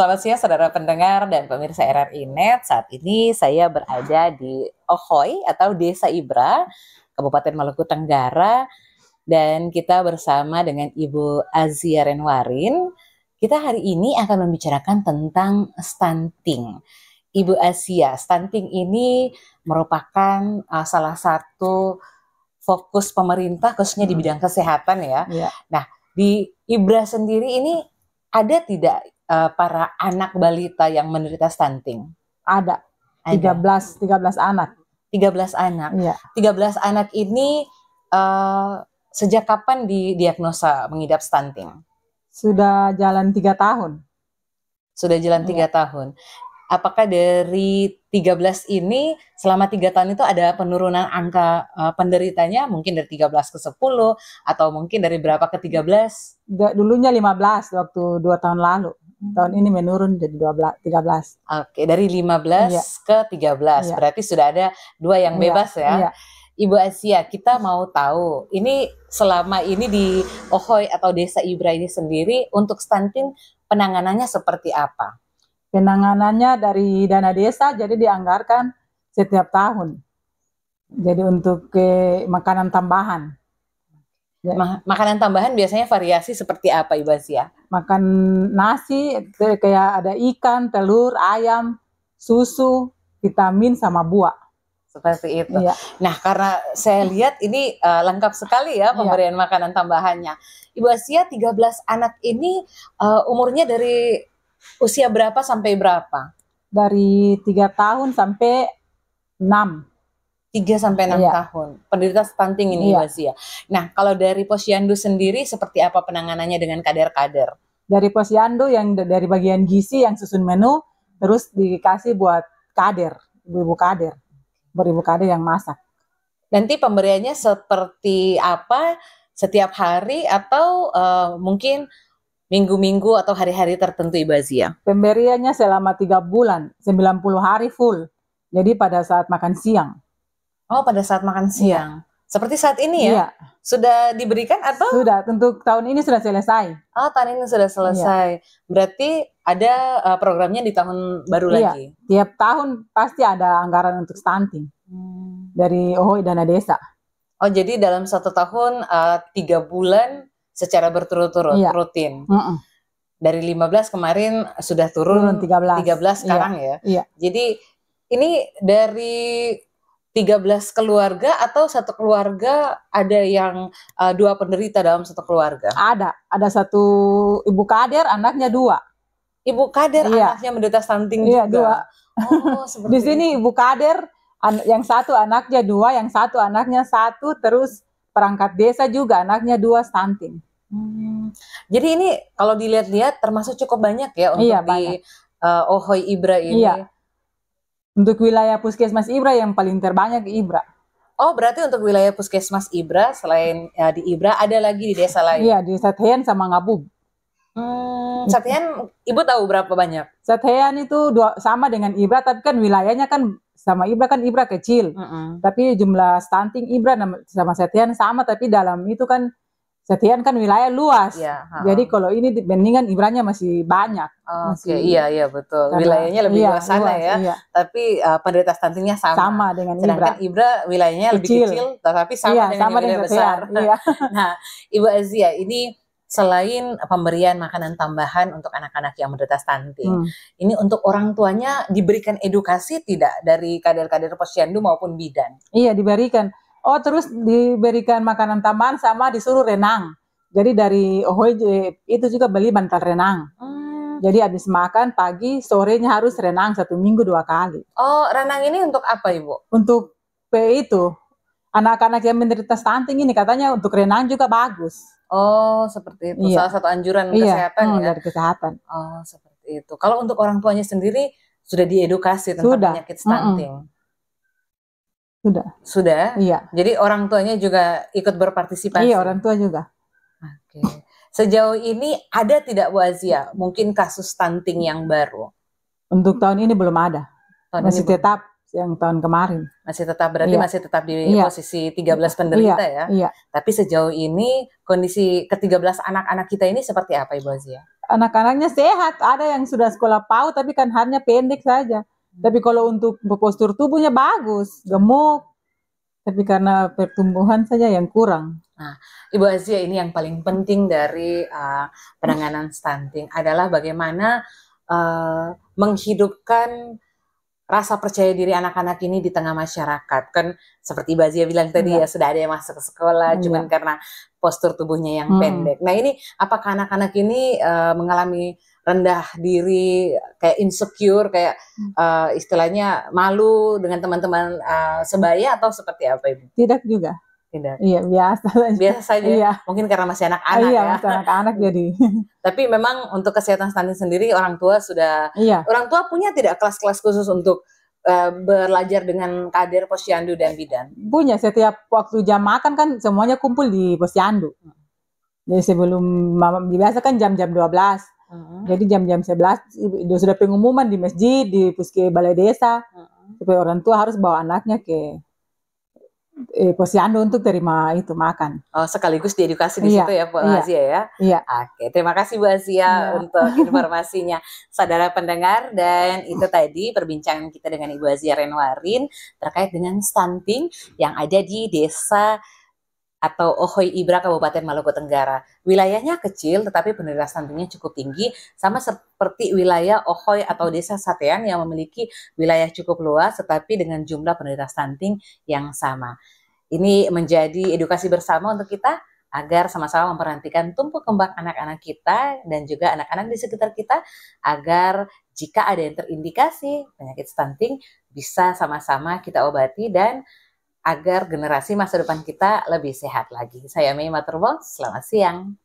Selamat siang saudara pendengar dan pemirsa RRI Net. Saat ini saya berada di Ohoy atau Desa Ibra, Kabupaten Maluku Tenggara. Dan kita bersama dengan Ibu Azia Renwarin. Kita hari ini akan membicarakan tentang stunting. Ibu Asia, stunting ini merupakan uh, salah satu fokus pemerintah khususnya di hmm. bidang kesehatan ya. ya. Nah, di Ibra sendiri ini ada tidak uh, para anak balita yang menderita stunting? Ada. 13, ada. 13 anak. 13 anak. Ya. 13 anak ini uh, sejak kapan didiagnosa mengidap stunting? Sudah jalan 3 tahun. Sudah jalan 3 ya. tahun. Apakah dari 13 ini selama 3 tahun itu ada penurunan angka uh, penderitanya mungkin dari 13 ke 10 atau mungkin dari berapa ke 13? Dulunya 15 waktu 2 tahun lalu. Hmm. tahun ini menurun jadi 12 13. Oke, dari 15 iya. ke 13. Iya. Berarti sudah ada dua yang iya, bebas ya. Iya. Ibu Asia, kita mau tahu ini selama ini di Ohoy atau Desa Ibra ini sendiri untuk stunting penanganannya seperti apa? Penanganannya dari dana desa jadi dianggarkan setiap tahun. Jadi untuk ke makanan tambahan. Ya. Makanan tambahan biasanya variasi seperti apa Ibu Asia? Makan nasi, kayak ada ikan, telur, ayam, susu, vitamin sama buah. Seperti itu. Ya. Nah, karena saya lihat ini uh, lengkap sekali ya iya. pemberian ya. makanan tambahannya. Ibu Asia 13 anak ini uh, umurnya dari usia berapa sampai berapa? Dari 3 tahun sampai 6. Tiga sampai enam yeah. tahun. Penderita stunting ini yeah. ya. Nah, kalau dari Posyandu sendiri seperti apa penanganannya dengan kader-kader? Dari Posyandu yang dari bagian gizi yang susun menu terus dikasih buat kader, ibu-ibu kader, ibu-ibu kader yang masak. Nanti pemberiannya seperti apa? Setiap hari atau uh, mungkin minggu-minggu atau hari-hari tertentu Ibu Azia? Pemberiannya selama tiga bulan, 90 hari full. Jadi pada saat makan siang. Oh, pada saat makan siang. Iya. Seperti saat ini ya? Iya. Sudah diberikan atau? Sudah, tentu tahun ini sudah selesai. Oh, tahun ini sudah selesai. Iya. Berarti ada uh, programnya di tahun baru iya. lagi? tiap tahun pasti ada anggaran untuk stunting. Hmm. Dari OHOI Dana Desa. Oh, jadi dalam satu tahun uh, tiga bulan secara berturut-turut, iya. rutin? Mm -mm. Dari 15 kemarin sudah turun, turun 13. 13 iya. sekarang iya. ya? Iya. Jadi ini dari 13 keluarga atau satu keluarga ada yang uh, dua penderita dalam satu keluarga? Ada, ada satu ibu kader, anaknya dua. Ibu kader iya. anaknya menderita stunting iya, juga. Dua. Oh, di sini ibu kader an yang satu anaknya dua, yang satu anaknya satu, terus perangkat desa juga anaknya dua stunting. Hmm. Jadi ini kalau dilihat-lihat termasuk cukup banyak ya untuk iya, di uh, Ohoi Ibra ini. Iya untuk wilayah Puskesmas Ibra yang paling terbanyak di Ibra. Oh, berarti untuk wilayah Puskesmas Ibra selain ya, di Ibra ada lagi di desa lain? Iya, di Setian sama Ngabub. Hmm, Satian ibu tahu berapa banyak? Setian itu dua, sama dengan Ibra tapi kan wilayahnya kan sama Ibra kan Ibra kecil. Mm -hmm. Tapi jumlah stunting Ibra sama Setian sama tapi dalam itu kan Setian kan wilayah luas. Ya, uh Jadi kalau ini dibandingkan Ibranya masih banyak. Oh, masih okay. iya iya betul. Karena, wilayahnya lebih iya, luas sana ya. Iya. Tapi uh, penderita stuntingnya sama. Sama dengan Sedangkan Ibra. wilayahnya kecil. lebih kecil tapi sama iya, dengan sama dengan besar. Iya. nah, Ibu Azia ini selain pemberian makanan tambahan untuk anak-anak yang menderita stunting, hmm. ini untuk orang tuanya diberikan edukasi tidak dari kader-kader posyandu maupun bidan? Iya diberikan Oh terus diberikan makanan tambahan sama disuruh renang. Jadi dari OHJ itu juga beli bantal renang. Hmm. Jadi habis makan pagi sorenya harus renang satu minggu dua kali. Oh renang ini untuk apa ibu? Untuk P itu anak-anak yang menderita stunting ini katanya untuk renang juga bagus. Oh seperti itu iya. salah satu anjuran iya. kesehatan hmm, ya. dari kesehatan. Oh seperti itu. Kalau untuk orang tuanya sendiri sudah diedukasi tentang sudah. penyakit stunting. Mm -mm. Sudah. Sudah? Iya. Jadi orang tuanya juga ikut berpartisipasi? Iya, orang tua juga. Oke. Sejauh ini ada tidak wazia mungkin kasus stunting yang baru? Untuk tahun ini belum ada. Tahun Masih ini tetap yang tahun kemarin. Masih tetap berarti iya. masih tetap di iya. posisi 13 penderita iya. ya. Iya. Tapi sejauh ini kondisi ke-13 anak-anak kita ini seperti apa Ibu Azia? Anak-anaknya sehat, ada yang sudah sekolah PAUD tapi kan hanya pendek saja. Hmm. Tapi kalau untuk postur tubuhnya bagus, gemuk, tapi karena pertumbuhan saja yang kurang. Nah, Ibu Azia ini yang paling penting dari uh, penanganan stunting adalah bagaimana uh, menghidupkan rasa percaya diri anak-anak ini di tengah masyarakat kan seperti Bazia bilang tadi ya, ya sudah ada yang masuk ke sekolah ya. cuman karena postur tubuhnya yang hmm. pendek. Nah ini apakah anak-anak ini uh, mengalami rendah diri kayak insecure kayak uh, istilahnya malu dengan teman-teman uh, sebaya atau seperti apa ibu? Tidak juga tidak iya biasa biasa saja iya. mungkin karena masih anak-anak iya, ya masih anak-anak jadi tapi memang untuk kesehatan stunting sendiri orang tua sudah iya. orang tua punya tidak kelas-kelas khusus untuk uh, belajar dengan kader posyandu dan bidan punya setiap waktu jam makan kan semuanya kumpul di posyandu jadi sebelum biasa kan jam-jam 12 hmm. jadi jam-jam 11 sudah pengumuman di masjid di puske balai desa hmm. supaya orang tua harus bawa anaknya ke eh, posyandu untuk terima itu makan. Oh, sekaligus diedukasi di iya, situ ya Bu iya, Azia ya. Iya. Oke, terima kasih Bu Azia iya. untuk informasinya. Saudara pendengar dan itu tadi perbincangan kita dengan Ibu Azia Renwarin terkait dengan stunting yang ada di Desa atau Ohoy Ibra Kabupaten Maluku Tenggara. Wilayahnya kecil tetapi penderita stuntingnya cukup tinggi sama seperti wilayah Ohoy atau Desa Satean yang memiliki wilayah cukup luas tetapi dengan jumlah penderita stunting yang sama. Ini menjadi edukasi bersama untuk kita agar sama-sama memperhatikan tumpuk kembang anak-anak kita dan juga anak-anak di sekitar kita agar jika ada yang terindikasi penyakit stunting bisa sama-sama kita obati dan agar generasi masa depan kita lebih sehat lagi. Saya Mei Materbo, selamat siang.